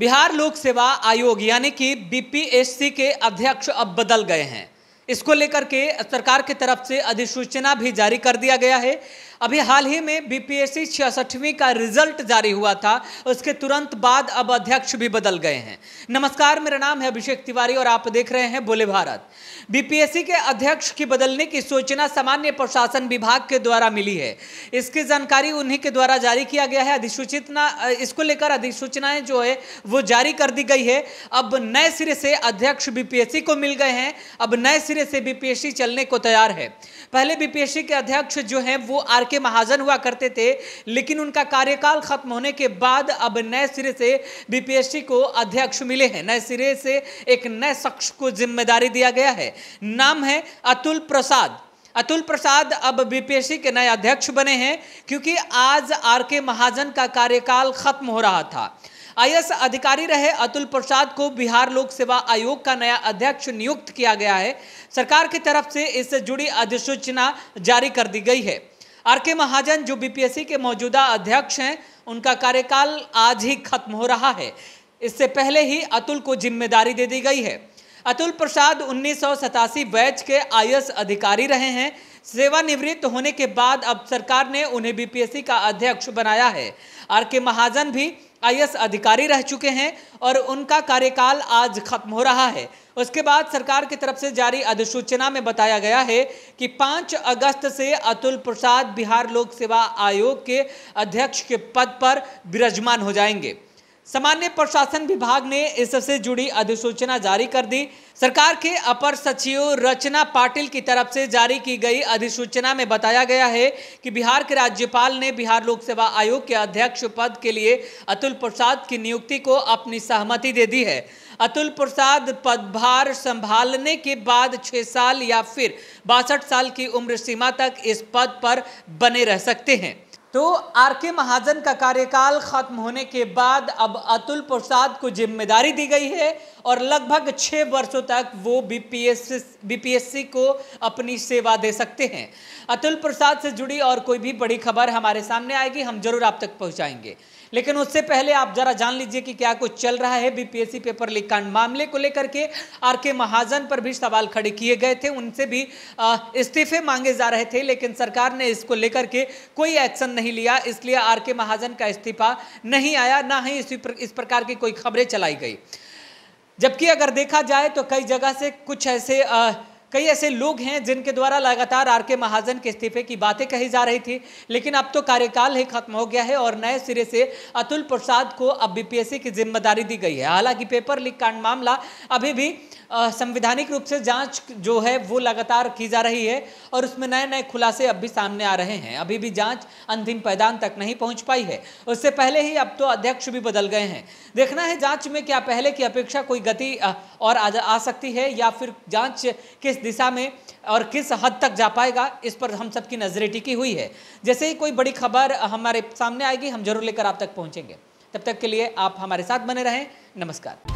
बिहार लोक सेवा आयोग यानी कि बीपीएससी के अध्यक्ष अब बदल गए हैं इसको लेकर के सरकार की तरफ से अधिसूचना भी जारी कर दिया गया है अभी हाल ही में बीपीएससी छियासठवीं का रिजल्ट जारी हुआ था उसके तुरंत बाद अब अध्यक्ष भी बदल गए हैं नमस्कार मेरा नाम है अभिषेक तिवारी और आप देख रहे हैं बोले भारत बीपीएससी के अध्यक्ष की बदलने की सूचना सामान्य प्रशासन विभाग के द्वारा मिली है इसकी जानकारी उन्हीं के द्वारा जारी किया गया है अधिसूचना इसको लेकर अधिसूचनाएं जो है वो जारी कर दी गई है अब नए सिरे से अध्यक्ष बीपीएससी को मिल गए हैं अब नए सिरे से बीपीएससी चलने को तैयार है पहले बीपीएससी के अध्यक्ष जो है वो आर के महाजन हुआ करते थे लेकिन उनका कार्यकाल खत्म होने के बाद अब नए सिरे से बीपीएससी को अध्यक्ष मिले हैं नए सिरे से एक नए शख्स को जिम्मेदारी दिया गया है नाम है अतुल प्रसाद अतुल प्रसाद अब बीपीएससी के नए अध्यक्ष बने हैं क्योंकि आज आर के महाजन का कार्यकाल खत्म हो रहा था आई अधिकारी रहे अतुल प्रसाद को बिहार लोक सेवा आयोग का नया अध्यक्ष नियुक्त किया गया है सरकार की तरफ से इससे जुड़ी अधिसूचना जारी कर दी गई है आर के महाजन जो बीपीएससी के मौजूदा अध्यक्ष हैं उनका कार्यकाल आज ही खत्म हो रहा है इससे पहले ही अतुल को जिम्मेदारी दे दी गई है अतुल प्रसाद उन्नीस बैच के आई अधिकारी रहे हैं सेवानिवृत्त होने के बाद अब सरकार ने उन्हें बीपीएससी का अध्यक्ष बनाया है आर के महाजन भी आई अधिकारी रह चुके हैं और उनका कार्यकाल आज खत्म हो रहा है उसके बाद सरकार की तरफ से जारी अधिसूचना में बताया गया है कि 5 अगस्त से अतुल प्रसाद बिहार लोक सेवा आयोग के अध्यक्ष के पद पर विराजमान हो जाएंगे सामान्य प्रशासन विभाग ने इससे जुड़ी अधिसूचना जारी कर दी सरकार के अपर सचिव रचना पाटिल की तरफ से जारी की गई अधिसूचना में बताया गया है कि बिहार के राज्यपाल ने बिहार लोक सेवा आयोग के अध्यक्ष पद के लिए अतुल प्रसाद की नियुक्ति को अपनी सहमति दे दी है अतुल प्रसाद पदभार संभालने के बाद छः साल या फिर बासठ साल की उम्र सीमा तक इस पद पर बने रह सकते हैं तो आर के महाजन का कार्यकाल खत्म होने के बाद अब अतुल प्रसाद को जिम्मेदारी दी गई है और लगभग छः वर्षों तक वो बीपीएससी बीपीएससी को अपनी सेवा दे सकते हैं अतुल प्रसाद से जुड़ी और कोई भी बड़ी खबर हमारे सामने आएगी हम जरूर आप तक पहुंचाएंगे लेकिन उससे पहले आप जरा जान लीजिए कि क्या कुछ चल रहा है बीपीएससी पेपर लीक कांड मामले को लेकर के आर के महाजन पर भी सवाल खड़े किए गए थे उनसे भी इस्तीफे मांगे जा रहे थे लेकिन सरकार ने इसको लेकर के कोई एक्शन नहीं नहीं लिया इसलिए आर के महाजन का इस्तीफा नहीं आया ना ही इस, पर, इस प्रकार की कोई खबरें चलाई गई जबकि अगर देखा जाए तो कई जगह से कुछ ऐसे आ, कई ऐसे लोग हैं जिनके द्वारा लगातार आर के महाजन के इस्तीफे की बातें कही जा रही थी लेकिन अब तो कार्यकाल ही खत्म हो गया है और नए सिरे से अतुल प्रसाद को अब बीपीएससी की जिम्मेदारी दी गई है हालांकि पेपर लीक कांड मामला अभी भी संवैधानिक रूप से जांच जो है वो लगातार की जा रही है और उसमें नए नए खुलासे अब भी सामने आ रहे हैं अभी भी जांच अंतिम पैदान तक नहीं पहुंच पाई है उससे पहले ही अब तो अध्यक्ष भी बदल गए हैं देखना है जांच में क्या पहले की अपेक्षा कोई गति और आ, आ सकती है या फिर जाँच किस दिशा में और किस हद तक जा पाएगा इस पर हम सबकी नज़रें टिकी हुई है जैसे ही कोई बड़ी खबर हमारे सामने आएगी हम जरूर लेकर आप तक पहुँचेंगे तब तक के लिए आप हमारे साथ बने रहें नमस्कार